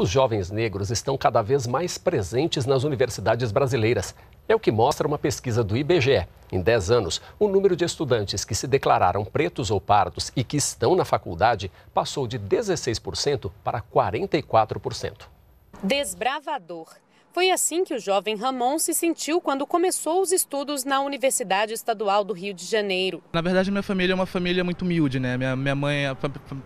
Os jovens negros estão cada vez mais presentes nas universidades brasileiras. É o que mostra uma pesquisa do IBGE. Em 10 anos, o número de estudantes que se declararam pretos ou pardos e que estão na faculdade passou de 16% para 44%. Desbravador. Foi assim que o jovem Ramon se sentiu quando começou os estudos na Universidade Estadual do Rio de Janeiro. Na verdade, minha família é uma família muito humilde, né? Minha, minha mãe, é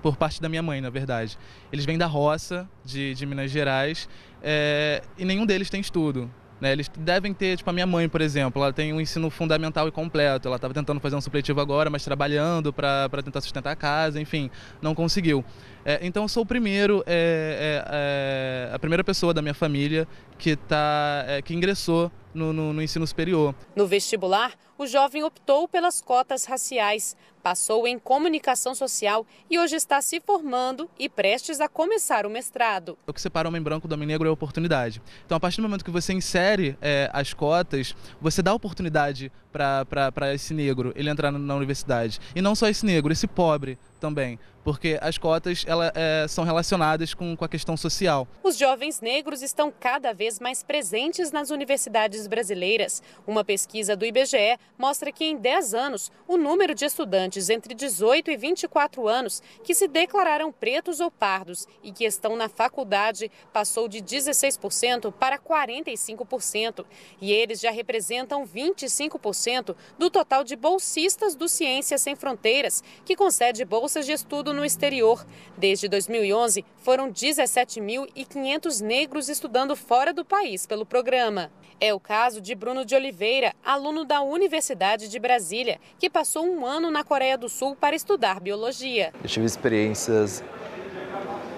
por parte da minha mãe, na verdade. Eles vêm da roça, de, de Minas Gerais, é, e nenhum deles tem estudo. Né, eles devem ter, tipo, a minha mãe, por exemplo, ela tem um ensino fundamental e completo. Ela estava tentando fazer um supletivo agora, mas trabalhando para tentar sustentar a casa, enfim, não conseguiu. É, então, eu sou o primeiro é, é, a primeira pessoa da minha família que, tá, é, que ingressou no, no, no ensino superior. No vestibular, o jovem optou pelas cotas raciais, passou em comunicação social e hoje está se formando e prestes a começar o mestrado. O que separa o homem branco do homem negro é a oportunidade. Então, a partir do momento que você insere é, as cotas, você dá oportunidade para esse negro ele entrar na universidade. E não só esse negro, esse pobre também, porque as cotas ela, é, são relacionadas com, com a questão social. Os jovens negros estão cada vez mais presentes nas universidades universidades brasileiras. Uma pesquisa do IBGE mostra que em 10 anos, o número de estudantes entre 18 e 24 anos que se declararam pretos ou pardos e que estão na faculdade passou de 16% para 45%. E eles já representam 25% do total de bolsistas do Ciências Sem Fronteiras, que concede bolsas de estudo no exterior. Desde 2011, foram 17.500 negros estudando fora do país pelo programa. É o caso caso de Bruno de Oliveira, aluno da Universidade de Brasília, que passou um ano na Coreia do Sul para estudar biologia. Eu tive experiências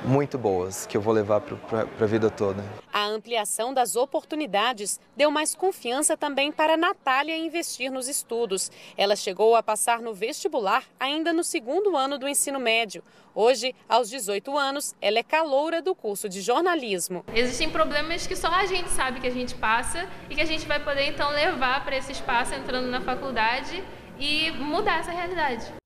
muito boas que eu vou levar para a vida toda. A ampliação das oportunidades deu mais confiança também para Natália investir nos estudos. Ela chegou a passar no vestibular ainda no segundo ano do ensino médio. Hoje, aos 18 anos, ela é caloura do curso de jornalismo. Existem problemas que só a gente sabe que a gente passa e que a gente vai poder então levar para esse espaço entrando na faculdade e mudar essa realidade.